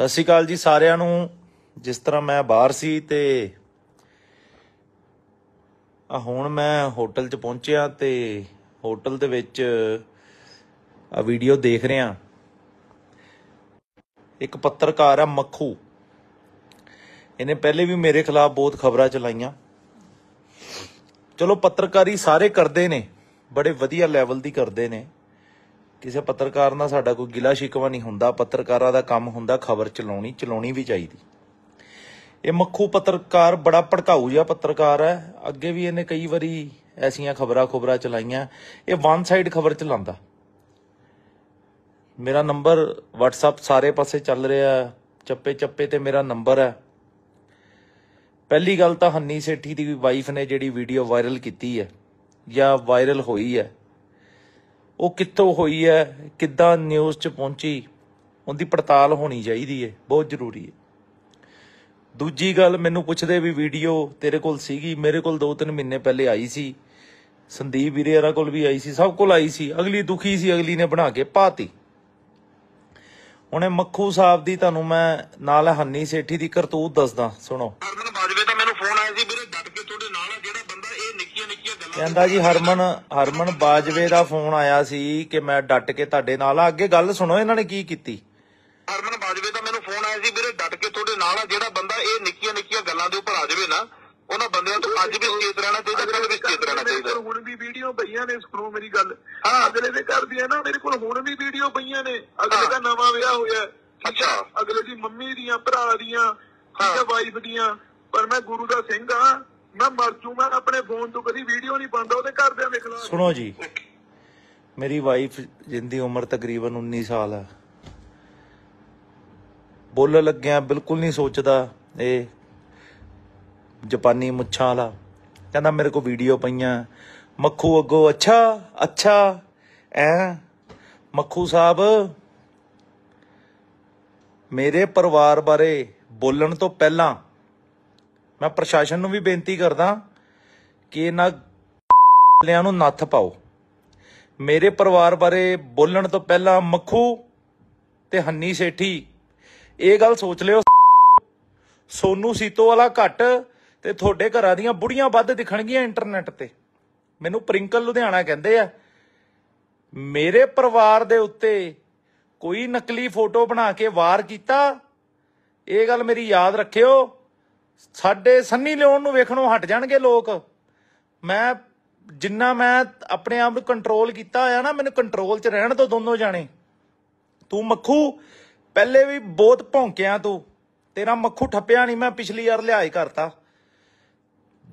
ਸਤਿ ਸ਼੍ਰੀ ਅਕਾਲ ਜੀ ਸਾਰਿਆਂ ਨੂੰ ਜਿਸ ਤਰ੍ਹਾਂ ਮੈਂ ਬਾਹਰ ਸੀ ਤੇ ਆ ਹੁਣ ਮੈਂ ਹੋਟਲ 'ਚ ਪਹੁੰਚਿਆ ਤੇ ਹੋਟਲ ਦੇ ਵਿੱਚ ਆ ਵੀਡੀਓ ਦੇਖ ਰਿਹਾ ਇੱਕ ਪੱਤਰਕਾਰ ਆ ਮੱਖੂ ਇਹਨੇ ਪਹਿਲੇ ਵੀ ਮੇਰੇ ਖਿਲਾਫ ਬਹੁਤ ਖਬਰਾਂ ਚਲਾਈਆਂ ਚਲੋ ਪੱਤਰਕਾਰੀ ਸਾਰੇ ਕਰਦੇ ਨੇ ਬੜੇ ਵਧੀਆ ਲੈਵਲ ਦੀ ਕਰਦੇ ਨੇ ਕਿਸੇ ਪੱਤਰਕਾਰ ਨਾਲ ਸਾਡਾ ਕੋਈ ਗਿਲਾ ਸ਼ਿਕਵਾ ਨਹੀਂ ਹੁੰਦਾ ਪੱਤਰਕਾਰਾਂ ਦਾ ਕੰਮ ਹੁੰਦਾ ਖਬਰ ਚਲਾਉਣੀ ਚਲਾਉਣੀ ਵੀ ਚਾਹੀਦੀ ਇਹ ਮੱਖੂ ਪੱਤਰਕਾਰ ਬੜਾ ਭੜਕਾਊ ਜਿਹਾ ਪੱਤਰਕਾਰ ਹੈ ਅੱਗੇ ਵੀ ਇਹਨੇ ਕਈ ਵਾਰੀ ਐਸੀਆਂ ਖਬਰਾਂ ਖਬਰਾਂ ਚਲਾਈਆਂ ਇਹ ਵਨ ਸਾਈਡ ਖਬਰ ਚਲਾਉਂਦਾ ਮੇਰਾ ਨੰਬਰ WhatsApp ਸਾਰੇ ਪਾਸੇ ਚੱਲ ਰਿਹਾ ਚੱਪੇ ਚੱਪੇ ਤੇ ਮੇਰਾ ਨੰਬਰ ਹੈ ਪਹਿਲੀ ਗੱਲ ਤਾਂ ਹੰਨੀ ਸੇਠੀ ਦੀ ਵਾਈਫ ਨੇ ਜਿਹੜੀ ਵੀਡੀਓ ਵਾਇਰਲ ਕੀਤੀ ਹੈ ਜਾਂ ਵਾਇਰਲ ਹੋਈ ਹੈ ਉਹ ਕਿੱਥੋਂ ਹੋਈ ਹੈ ਕਿੱਦਾਂ ਨਿਊਜ਼ 'ਚ ਪਹੁੰਚੀ ਉਹਦੀ ਪੜਤਾਲ ਹੋਣੀ ਚਾਹੀਦੀ ਹੈ ਬਹੁਤ ਜ਼ਰੂਰੀ ਹੈ ਦੂਜੀ ਗੱਲ ਮੈਨੂੰ ਪੁੱਛਦੇ ਵੀ ਵੀਡੀਓ ਤੇਰੇ ਕੋਲ ਸੀਗੀ ਮੇਰੇ ਕੋਲ 2-3 ਮਹੀਨੇ ਪਹਿਲੇ ਆਈ ਸੀ ਸੰਦੀਪ ਵੀਰੇ ਵੀਰੇਰਾ ਕੋਲ ਵੀ ਆਈ ਸੀ ਸਭ ਕੋਲ ਆਈ ਸੀ ਅਗਲੀ ਦੁਖੀ ਸੀ ਅਗਲੀ ਨੇ ਬਣਾ ਕੇ ਪਾਤੀ ਹੁਣੇ ਮੱਖੂ ਸਾਹਿਬ ਦੀ ਤੁਹਾਨੂੰ ਮੈਂ ਨਾਲ ਹੰਨੀ ਸੇਠੀ ਦੀ ਕਰਤੂਤ ਦੱਸਦਾ ਸੁਣੋ ਕਹਿੰਦਾ ਜੀ ਹਰਮਨ ਹਰਮਨ ਬਾਜਵੇ ਦਾ ਫੋਨ ਆਇਆ ਸੀ ਕਿ ਮੈਂ ਡਟ ਕੇ ਤੁਹਾਡੇ ਨਾਲ ਆ ਅੱਗੇ ਗੱਲ ਸੁਣੋ ਇਹਨਾਂ ਨੇ ਕੀ ਕੀਤੀ ਹਰਮਨ ਬਾਜਵੇ ਦਾ ਮੈਨੂੰ ਫੋਨ ਆਇਆ ਸੀ ਵੀਰੇ ਡਟ ਕੇ ਤੁਹਾਡੇ ਨਾਲ ਆ ਜਿਹੜਾ ਬੰਦਾ ਇਹ ਨਿੱਕੀਆਂ ਨਿੱਕੀਆਂ ਗੱਲਾਂ ਦੇ ਉੱਪਰ ਆ ਜਾਵੇ ਨਾ ਉਹਨਾਂ ਬੰਦਿਆਂ ਤੋਂ ਅੱਜ ਵੀ ਸੇਤ ਰਹਿਣਾ ਚਾਹੀਦਾ ਕੱਲ ਵੀ ਸੇਤ ਰਹਿਣਾ ਚਾਹੀਦਾ ਹੁਣ ਵੀ ਵੀਡੀਓ ਪਈਆਂ ਨੇ ਸਕਰੂ ਮੇਰੀ ਗੱਲ ਹਾਂ ਅਗਲੇ ਦੇ ਕਰਦੀ ਹੈ ਨਾ ਮੇਰੇ ਕੋਲ ਹੁਣ ਵੀ ਵੀਡੀਓ ਪਈਆਂ ਨੇ ਅਗਲੇ ਦਾ ਨਵਾਂ ਵਿਆਹ ਹੋਇਆ ਅੱਛਾ ਅਗਲੇ ਦੀ ਮੰਮੀ ਦੀਆਂ ਭਰਾ ਦੀਆਂ ਹਾਂ ਵਾਈਫ ਦੀਆਂ ਪਰ ਮੈਂ ਗੁਰੂ ਦਾ ਸਿੰਘ ਆ ਮੈਂ ਮਰ ਜੂ ਮੈਂ ਆਪਣੇ ਫੋਨ ਤੋਂ ਕਦੀ ਵੀਡੀਓ ਨਹੀਂ ਪਾਉਂਦਾ ਉਹਦੇ ਘਰਦਿਆਂ ਦੇ ਲਾ ਸੁਣੋ ਜੀ ਮੇਰੀ ਵਾਈਫ ਜਿੰਦੀ ਉਮਰ ਤਕਰੀਬਨ 19 ਸਾਲ ਆ ਬੋਲਣ ਲੱਗਿਆ ਬਿਲਕੁਲ ਨਹੀਂ ਸੋਚਦਾ ਇਹ ਜਪਾਨੀ ਮੁੱਛਾਂ ਵਾਲਾ ਕਹਿੰਦਾ ਮੇਰੇ ਕੋ ਵੀਡੀਓ ਪਈਆਂ ਮੱਖੂ ਅੱਗੋ ਅੱਛਾ ਅੱਛਾ ਐ ਮੱਖੂ ਸਾਹਿਬ ਮੇਰੇ ਪਰਿਵਾਰ ਬਾਰੇ ਬੋਲਣ ਤੋਂ ਪਹਿਲਾਂ ਮੈਂ ਪ੍ਰਸ਼ਾਸਨ ਨੂੰ ਵੀ ਬੇਨਤੀ ਕਰਦਾ ਕਿ ਇਹਨਾਂ ਲਿਆਂ ਨੂੰ ਨੱਥ ਪਾਓ ਮੇਰੇ ਪਰਿਵਾਰ ਬਾਰੇ ਬੋਲਣ ਤੋਂ ਪਹਿਲਾਂ ਮੱਖੂ ਤੇ ਹੰਨੀ ਸੇਠੀ ਇਹ ਗੱਲ ਸੋਚ ਲਿਓ ਸੋਨੂ ਸੀਤੋ ਵਾਲਾ ਘੱਟ ਤੇ ਤੁਹਾਡੇ ਘਰਾਂ ਦੀਆਂ ਬੁੜੀਆਂ ਵੱਧ ਦਿਖਣਗੀਆਂ ਇੰਟਰਨੈਟ ਤੇ ਮੈਨੂੰ ਪ੍ਰਿੰਕਲ ਲੁਧਿਆਣਾ ਕਹਿੰਦੇ ਆ ਮੇਰੇ ਪਰਿਵਾਰ ਦੇ ਉੱਤੇ ਕੋਈ ਨਕਲੀ ਫੋਟੋ ਬਣਾ ਕੇ ਵਾਰ ਕੀਤਾ ਇਹ ਗੱਲ ਮੇਰੀ ਯਾਦ ਰੱਖਿਓ ਸਾਡੇ ਸੰਨੀ ਲਿਓਨ ਨੂੰ ਵੇਖਣੋਂ ਹਟ ਜਾਣਗੇ ਲੋਕ ਮੈਂ ਜਿੰਨਾ ਮੈਂ ਆਪਣੇ ਆਪ ਨੂੰ ਕੰਟਰੋਲ ਕੀਤਾ ਆ ਨਾ ਮੈਨੂੰ ਕੰਟਰੋਲ 'ਚ ਰਹਿਣ ਤੋਂ ਦੋਨੋਂ ਜਾਣੇ ਤੂੰ ਮੱਖੂ ਪਹਿਲੇ ਵੀ ਬਹੁਤ ਭੌਂਕਿਆ ਤੂੰ ਤੇਰਾ ਮੱਖੂ ਠੱਪਿਆ ਨਹੀਂ ਮੈਂ ਪਿਛਲੀ ਯਾਰ ਲਿਆਇ ਕਰਤਾ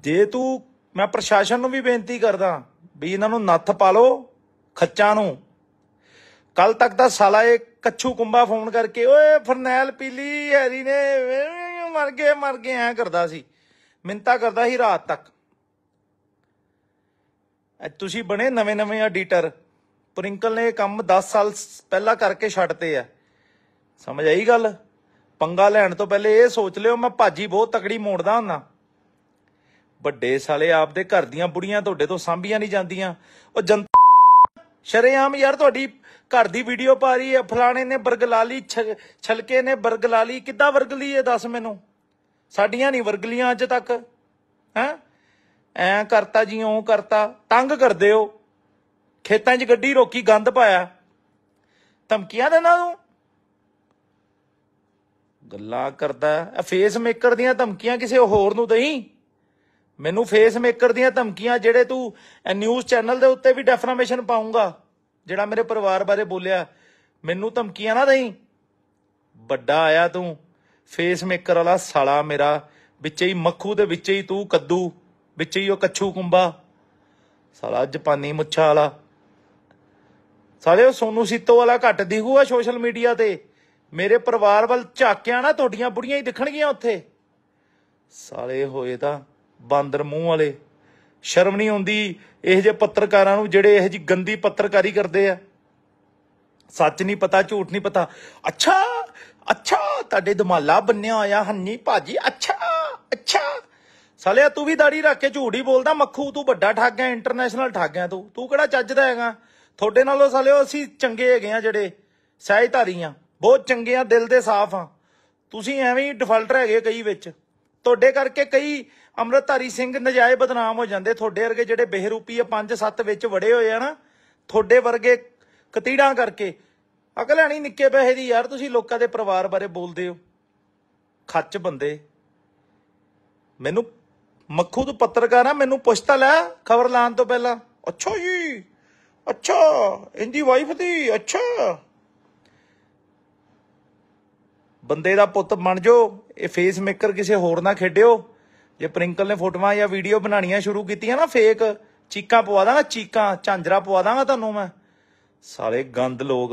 ਜੇ ਤੂੰ ਮੈਂ ਪ੍ਰਸ਼ਾਸਨ ਨੂੰ ਵੀ ਬੇਨਤੀ ਕਰਦਾ ਵੀ ਇਹਨਾਂ ਨੂੰ ਨੱਥ ਪਾ ਲਓ ਖੱਚਾਂ ਨੂੰ ਕੱਲ ਤੱਕ ਦਾ ਸਾਲਾ ਇਹ ਕੱਛੂ ਕੁੰਬਾ ਫੋਨ ਕਰਕੇ ਓਏ ਫਰਨੈਲ ਪੀਲੀ ਹੈਰੀ ਨੇ ਮੈਂ ਮਰ ਗਏ ਮਰ ਗਏ ਐ ਕਰਦਾ ਸੀ ਮਿੰਤਾ ਕਰਦਾ ਸੀ ਰਾਤ ਤੱਕ ਤੁਸੀਂ ਬਣੇ ਨਵੇਂ ਨਵੇਂ ਐਡੀਟਰ ਪ੍ਰਿੰਕਲ ਨੇ ਇਹ ਕੰਮ 10 ਸਾਲ ਪਹਿਲਾਂ ਕਰਕੇ ਛੱਡਤੇ ਆ ਸਮਝ ਆਈ ਗੱਲ ਪੰਗਾ ਲੈਣ ਤੋਂ ਪਹਿਲੇ ਇਹ ਸੋਚ ਲਿਓ ਮੈਂ ਭਾਜੀ ਬਹੁਤ ਤਕੜੀ ਮੋੜਦਾ ਹੁੰਦਾ ਵੱਡੇ ਸਾਲੇ ਆਪਦੇ ਘਰ ਦੀਆਂ ਬੁੜੀਆਂ ਤੁਹਾਡੇ ਤੋਂ ਸਾਂਭੀਆਂ ਨਹੀਂ ਜਾਂਦੀਆਂ ਉਹ ਜਨਤਾ ਸ਼ਰੇਆਮ ਯਾਰ ਤੁਹਾਡੀ ਘਰ ਦੀ ਵੀਡੀਓ ਪਾ ਰਹੀ ਹੈ ਫਲਾਣੇ ਨੇ ਬਰਗਲਾਲੀ ਛਲਕੇ ਨੇ ਬਰਗਲਾਲੀ ਕਿੱਦਾਂ ਵਰਗਲੀ ਹੈ ਦੱਸ ਮੈਨੂੰ ਸਾਡੀਆਂ ਨਹੀਂ ਵਰਗਲੀਆਂ ਅੱਜ ਤੱਕ ਹੈ ਐ ਕਰਤਾ ਜੀ ਉਹ ਕਰਤਾ ਤੰਗ ਕਰਦੇ ਹੋ ਖੇਤਾਂ 'ਚ ਗੱਡੀ ਰੋਕੀ ਗੰਦ ਪਾਇਆ ਧਮਕੀਆਂ ਦੇਣਾ ਨਾਲ ਗੱਲਾਂ ਕਰਦਾ ਐ ਫੇਸ ਮੇਕਰ ਦੀਆਂ ਧਮਕੀਆਂ ਕਿਸੇ ਹੋਰ ਨੂੰ ਦਈ ਮੈਨੂੰ ਫੇਸ ਮੇਕਰ ਦੀਆਂ ਧਮਕੀਆਂ ਜਿਹੜੇ ਤੂੰ ਨਿਊਜ਼ ਚੈਨਲ ਦੇ ਉੱਤੇ ਵੀ ਡੈਫਰਮੇਸ਼ਨ ਪਾਉਂਗਾ ਜਿਹੜਾ ਮੇਰੇ ਪਰਿਵਾਰ ਬਾਰੇ ਬੋਲਿਆ ਮੈਨੂੰ ਧਮਕੀਆਂ ਨਾ ਦੇਈ ਵੱਡਾ ਆਇਆ ਤੂੰ ਫੇਸ ਮੇਕਰ ਵਾਲਾ ਸਾਲਾ ਮੇਰਾ ਵਿੱਚੇ ਹੀ ਮੱਖੂ ਦੇ ਵਿੱਚੇ ਹੀ ਤੂੰ ਕੱਦੂ ਵਿੱਚੇ ਹੀ ਉਹ ਕੱਛੂ ਕੁੰਬਾ ਸਾਲਾ ਜਪਾਨੀ ਮੁੱਛਾ ਵਾਲਾ ਸਾਲੇ ਉਹ ਸੋਨੂ ਸੀਤੋ ਵਾਲਾ ਘੱਟ ਦਿਖੂਗਾ ਸੋਸ਼ਲ ਮੀਡੀਆ ਤੇ ਮੇਰੇ ਪਰਿਵਾਰ ਵੱਲ ਝਾਕਿਆ ਨਾ ਤੁਹਾਡੀਆਂ ਬੁੜੀਆਂ ਹੀ ਦਿਖਣਗੀਆਂ ਉੱਥੇ ਸਾਲੇ ਹੋਏ ਤਾਂ ਬਾਂਦਰ ਮੂੰਹ ਵਾਲੇ ਸ਼ਰਮ ਨਹੀਂ ਆਉਂਦੀ ਇਹ ਜੇ ਪੱਤਰਕਾਰਾਂ ਨੂੰ ਜਿਹੜੇ ਇਹ ਜੀ ਗੰਦੀ ਪੱਤਰਕਾਰੀ ਕਰਦੇ ਆ ਸੱਚ ਨਹੀਂ ਪਤਾ ਝੂਠ ਨਹੀਂ ਪਤਾ ਅੱਛਾ ਅੱਛਾ ਤੁਹਾਡੇ ਦਮਾਲਾ ਬੰਨਿਆ ਹੋਇਆ ਹੰਨੀ ਭਾਜੀ ਅੱਛਾ ਅੱਛਾ ਸਾਲਿਆ ਤੂੰ ਵੀ ਦਾੜੀ ਰੱਖ ਕੇ ਝੂਠ ਹੀ ਬੋਲਦਾ ਮੱਖੂ ਤੂੰ ਵੱਡਾ ਠੱਗ ਹੈ ਇੰਟਰਨੈਸ਼ਨਲ ਠੱਗ ਹੈ ਤੂੰ ਤੂੰ ਕਿਹੜਾ ਚੱਜਦਾ ਹੈਗਾ ਤੁਹਾਡੇ ਨਾਲੋਂ ਸਾਲਿਓ ਅਸੀਂ ਚੰਗੇ ਹੈਗੇ ਆ ਜਿਹੜੇ ਸਹਿਜਧਾਰੀ ਆ ਬਹੁਤ ਚੰਗੇ ਆ ਦਿਲ ਦੇ ਸਾਫ਼ ਆ ਤੁਸੀਂ ਐਵੇਂ ਹੀ ਡਿਫਾਲਟਰ ਹੈਗੇ ਕਈ ਵਿੱਚ ਤੁਹਾਡੇ ਕਰਕੇ ਕਈ ਅਮਰਤਾਰੀ ਸਿੰਘ ਨਜਾਇਜ਼ ਬਦਨਾਮ ਹੋ ਜਾਂਦੇ ਤੁਹਾਡੇ ਵਰਗੇ ਜਿਹੜੇ ਬਹਿਰੂਪੀ ਆ 5-7 ਵਿੱਚ ਵੜੇ ਹੋਏ ਆ ਨਾ ਤੁਹਾਡੇ ਵਰਗੇ ਕਤੀੜਾਂ ਕਰਕੇ ਅਕਲ ਨਹੀਂ ਨਿੱਕੇ ਪੈਸੇ ਦੀ ਯਾਰ ਤੁਸੀਂ ਲੋਕਾਂ ਦੇ ਪਰਿਵਾਰ ਬਾਰੇ ਬੋਲਦੇ ਹੋ ਖੱਚ ਬੰਦੇ ਮੈਨੂੰ ਮੱਖੂ ਤੋਂ ਪੱਤਰਕਾਰ ਆ ਮੈਨੂੰ ਪੁੱਛਤਾ ਲੈ ਖਬਰ ਲਾਣ ਤੋਂ ਪਹਿਲਾਂ ਅੱਛਾ ਜੀ ਅੱਛਾ ਇੰਦੀ ਵਾਈਫ ਦੀ ਅੱਛਾ ਬੰਦੇ ਦਾ ਪੁੱਤ ਬਣ ਜਾਓ ਇਹ ਫੇਸ ਮੇਕਰ ਕਿਸੇ ਹੋਰ ਨਾਲ ਖੇਡਿਓ ਜੇ ਪ੍ਰਿੰਕਲ ਨੇ ਫੋਟੋਆਂ ਜਾਂ ਵੀਡੀਓ ਬਣਾਣੀਆਂ ਸ਼ੁਰੂ ਕੀਤੀਆਂ ਨਾ ਫੇਕ ਚੀਕਾਂ ਪਵਾ ਦਾਂਗਾ ਚੀਕਾਂ ਝਾਂਜਰਾ ਪਵਾ ਦਾਂਗਾ ਤੁਹਾਨੂੰ ਮੈਂ ਸਾਲੇ ਗੰਦ ਲੋਕ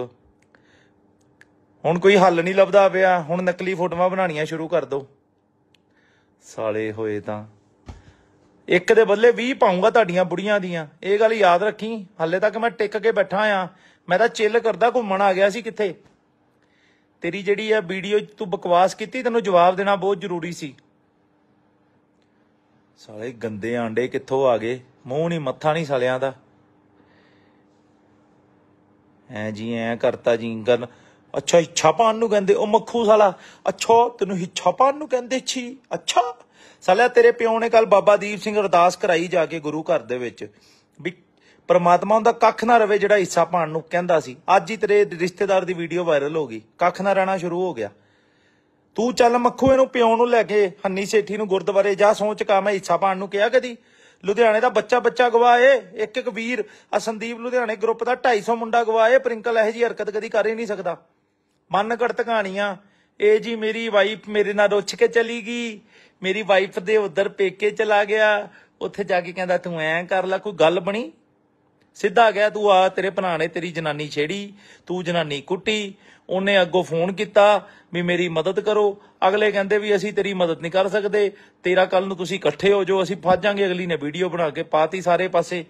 ਹੁਣ ਕੋਈ ਹੱਲ ਨਹੀਂ ਲੱਭਦਾ ਪਿਆ ਹੁਣ ਨਕਲੀ ਫੋਟੋਆਂ ਬਣਾਣੀਆਂ ਸ਼ੁਰੂ ਕਰ ਦੋ ਸਾਲੇ ਹੋਏ ਤਾਂ ਇੱਕ ਦੇ ਬੱਲੇ 20 ਪਾਉਂਗਾ ਤੁਹਾਡੀਆਂ ਬੁੜੀਆਂ ਦੀਆਂ ਇਹ ਗੱਲ ਯਾਦ ਰੱਖੀ ਹੱਲੇ ਤੱਕ ਮੈਂ ਟਿਕ ਕੇ ਬੈਠਾ ਆ ਮੈਂ ਤਾਂ ਚਿੱਲ ਕਰਦਾ ਘੁੰਮਣ ਆ ਗਿਆ ਸੀ ਕਿੱਥੇ ਤੇਰੀ ਜਿਹੜੀ ਆ ਵੀਡੀਓ ਤੂੰ ਬਕਵਾਸ ਕੀਤੀ ਤੈਨੂੰ ਜਵਾਬ ਦੇਣਾ ਬਹੁਤ ਜ਼ਰੂਰੀ ਸੀ ਸਾਲੇ ਗੰਦੇ ਆਂਡੇ ਕਿੱਥੋਂ ਆ ਗਏ ਮੂੰਹ ਨਹੀਂ ਮੱਥਾ ਨਹੀਂ ਸਾਲਿਆਂ ਦਾ ਐ ਜੀ ਐ ਕਰਤਾ ਜੀ ਗਨ ਅੱਛਾ ਇੱਛਾ ਪਾਣ ਨੂੰ ਕਹਿੰਦੇ ਉਹ ਮੱਖੂ ਸਾਲਾ ਅੱਛਾ ਤੈਨੂੰ ਇੱਛਾ ਪਾਣ ਨੂੰ ਕਹਿੰਦੇ ਛੀ ਅੱਛਾ ਸਾਲਿਆ ਤੇਰੇ ਪਿਓ ਨੇ ਕੱਲ ਬਾਬਾ ਦੀਪ ਸਿੰਘ ਅਰਦਾਸ ਕਰਾਈ ਜਾ ਕੇ ਗੁਰੂ ਘਰ ਦੇ ਵਿੱਚ ਵੀ ਪਰਮਾਤਮਾ ਉਹਦਾ ਕੱਖ ਨਾ ਰਵੇ ਜਿਹੜਾ ਇੱਛਾ ਪਾਣ ਨੂੰ ਕਹਿੰਦਾ ਸੀ ਅੱਜ ਹੀ ਤੇਰੇ ਰਿਸ਼ਤੇਦਾਰ ਦੀ ਵੀਡੀਓ ਵਾਇਰਲ ਹੋ ਗਈ ਕੱਖ ਨਾ ਰਹਿਣਾ ਸ਼ੁਰੂ ਹੋ ਗਿਆ ਤੂੰ ਚੱਲ ਮੱਖੂ ਇਹਨੂੰ ਪਿਓ ਨੂੰ ਲੈ ਕੇ ਹੰਨੀ ਸੇਠੀ ਨੂੰ ਗੁਰਦੁਆਰੇ ਜਾ ਸੌਂ ਕਾ ਮੈਂ ਇੱਛਾ ਪਾਣ ਨੂੰ ਕਿਹਾ ਕਦੀ ਲੁਧਿਆਣੇ ਦਾ ਬੱਚਾ ਬੱਚਾ ਗਵਾਏ ਇੱਕ ਇੱਕ ਵੀਰ ਆ ਸੰਦੀਪ ਲੁਧਿਆਣੇ ਗਰੁੱਪ ਦਾ 250 ਮੁੰਡਾ ਗਵਾਏ ਪ੍ਰਿੰਕਲ ਇਹ ਜੀ ਹਰਕਤ ਕਦੀ ਕਰ ਹੀ ਨਹੀਂ ਸਕਦਾ ਮਨ ਘੜਤ ਕਹਾਣੀਆਂ ਇਹ ਜੀ ਮੇਰੀ ਵਾਈਫ ਮੇਰੇ ਨਾਲ ਰੁੱਛ ਕੇ ਚਲੀ ਗਈ ਮੇਰੀ ਵਾਈਫ ਦੇ ਉਧਰ ਪੇਕੇ ਚਲਾ ਗਿਆ ਉੱਥੇ ਜਾ ਕੇ ਕਹਿੰਦਾ ਤੂੰ ਐਂ ਕਰ ਲੈ ਕੋਈ ਗੱਲ ਬਣੀ ਸਿੱਧਾ ਗਿਆ ਤੂੰ ਆ ਤੇਰੇ ਭਰਾ ਤੇਰੀ ਜਨਾਨੀ ਛੇੜੀ ਤੂੰ ਜਨਾਨੀ ਕੁੱਟੀ ਉਹਨੇ ਅੱਗੋਂ ਫੋਨ ਕੀਤਾ ਵੀ ਮੇਰੀ ਮਦਦ ਕਰੋ ਅਗਲੇ ਕਹਿੰਦੇ ਵੀ ਅਸੀਂ ਤੇਰੀ ਮਦਦ ਨਹੀਂ ਕਰ ਸਕਦੇ ਤੇਰਾ ਕੱਲ ਨੂੰ ਤੁਸੀਂ ਇਕੱਠੇ ਹੋ ਜੋ ਅਸੀਂ ਫਸ ਜਾਾਂਗੇ ਅਗਲੀ ਨੇ ਵੀਡੀਓ ਬਣਾ ਕੇ ਪਾਤੀ ਸਾਰੇ ਪਾਸੇ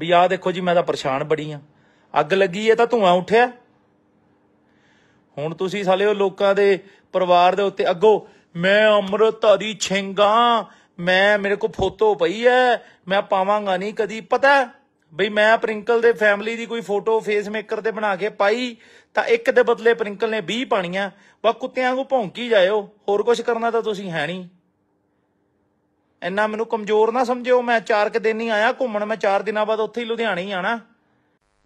ਵੀ ਆ ਦੇਖੋ ਜੀ ਮੈਂ ਤਾਂ ਪਰੇਸ਼ਾਨ ਬੜੀ ਆ ਅੱਗ ਲੱਗੀ ਏ ਤਾਂ ਧੂਆਂ ਉੱਠਿਆ ਹੁਣ ਤੁਸੀਂ ਸਾਲਿਓ ਲੋਕਾਂ ਦੇ ਪਰਿਵਾਰ ਦੇ ਉੱਤੇ ਅੱਗੋ ਮੈਂ ਅੰਮ੍ਰਿਤਧਾਰੀ ਛਿੰਗਾ ਮੈਂ ਮੇਰੇ ਕੋ ਫੋਟੋ ਪਈ ਐ ਮੈਂ ਪਾਵਾਂਗਾ ਨਹੀਂ ਕਦੀ ਪਤਾ ਬਈ ਮੈਂ ਪ੍ਰਿੰਕਲ ਦੇ ਫੈਮਿਲੀ ਦੀ ਕੋਈ ਫੋਟੋ ਫੇਸ ਮੇਕਰ ਤੇ ਬਣਾ ਕੇ ਪਾਈ ਤਾਂ ਇੱਕ ਦੇ ਬਦਲੇ ਪ੍ਰਿੰਕਲ ਨੇ 20 ਪਾਣੀਆਂ ਵਾ ਕੁੱਤਿਆਂ ਨੂੰ ਭੌਂਕੀ ਜਾਇਓ ਹੋਰ ਕੁਝ ਕਰਨਾ ਤਾਂ ਤੁਸੀਂ ਹੈ ਨਹੀਂ ਇੰਨਾ ਮੈਨੂੰ ਕਮਜ਼ੋਰ ਨਾ ਸਮਝਿਓ ਮੈਂ ਚਾਰ ਕਿ ਦਿਨ ਹੀ ਆਇਆ ਘੁੰਮਣ ਮੈਂ ਚਾਰ ਦਿਨਾਂ ਬਾਅਦ ਉੱਥੇ ਹੀ ਲੁਧਿਆਣੇ ਹੀ ਆਣਾ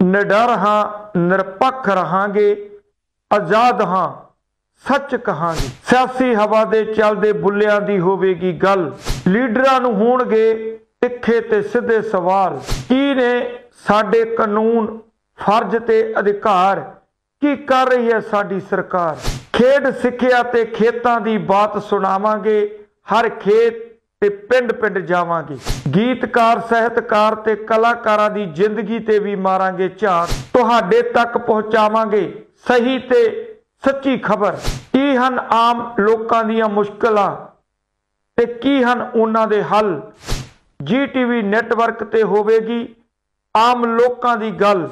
ਨਿਡਰ ਹਾਂ ਨਿਰਪੱਖ ਰਹਾਂਗੇ ਆਜ਼ਾਦ ਹਾਂ ਸੱਚ ਕਹਾਂਗੇ ਸਿਆਸੀ ਹਵਾ ਦੇ ਚੱਲਦੇ ਬੁੱਲਿਆਂ ਦੀ ਹੋਵੇਗੀ ਗੱਲ ਲੀਡਰਾਂ ਨੂੰ ਹੋਣਗੇ ਤਿੱਖੇ ਤੇ ਸਿੱਧੇ ਸਵਾਲ ਕੀ ਨੇ ਸਾਡੇ ਕਾਨੂੰਨ ਫਰਜ਼ ਤੇ ਅਧਿਕਾਰ ਕੀ ਕਰ ਰਹੀ ਹੈ ਸਾਡੀ ਸਰਕਾਰ ਖੇਡ ਸਿੱਖਿਆ ਤੇ ਖੇਤਾਂ ਦੀ ਬਾਤ ਸੁਣਾਵਾਂਗੇ ਹਰ ਖੇਤ ਤੇ ਪਿੰਡ-ਪਿੰਡ ਜਾਵਾਂਗੇ ਗੀਤਕਾਰ ਸਹਿਤਕਾਰ ਤੇ ਕਲਾਕਾਰਾਂ ਦੀ ਜ਼ਿੰਦਗੀ ਤੇ ਵੀ ਮਾਰਾਂਗੇ ਝਾਤ ਤੁਹਾਡੇ ਤੱਕ ਪਹੁੰਚਾਵਾਂਗੇ ਸਹੀ ਤੇ ਸੱਚੀ ਖਬਰ ਕੀ ਹਨ ਆਮ ਲੋਕਾਂ ਦੀਆਂ ਮੁਸ਼ਕਲਾਂ ਤੇ ਕੀ ਹਨ ਉਹਨਾਂ ਦੇ ਹੱਲ ਜੀਟੀਵੀ ਨੈਟਵਰਕ ਤੇ ਹੋਵੇਗੀ ਆਮ ਲੋਕਾਂ ਦੀ ਗੱਲ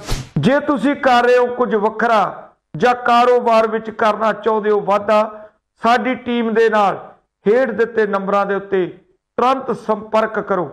ਜੇ ਤੁਸੀਂ ਕਰ ਰਹੇ ਹੋ ਕੁਝ ਵੱਖਰਾ ਜਾਂ ਕਾਰੋਬਾਰ ਵਿੱਚ ਕਰਨਾ ਚਾਹੁੰਦੇ ਹੋ ਵਾਧਾ ਸਾਡੀ ਟੀਮ ਦੇ ਨਾਲ ਹੇਠ ਦਿੱਤੇ ਨੰਬਰਾਂ ਦੇ ਉੱਤੇ ਤੁਰੰਤ ਸੰਪਰਕ ਕਰੋ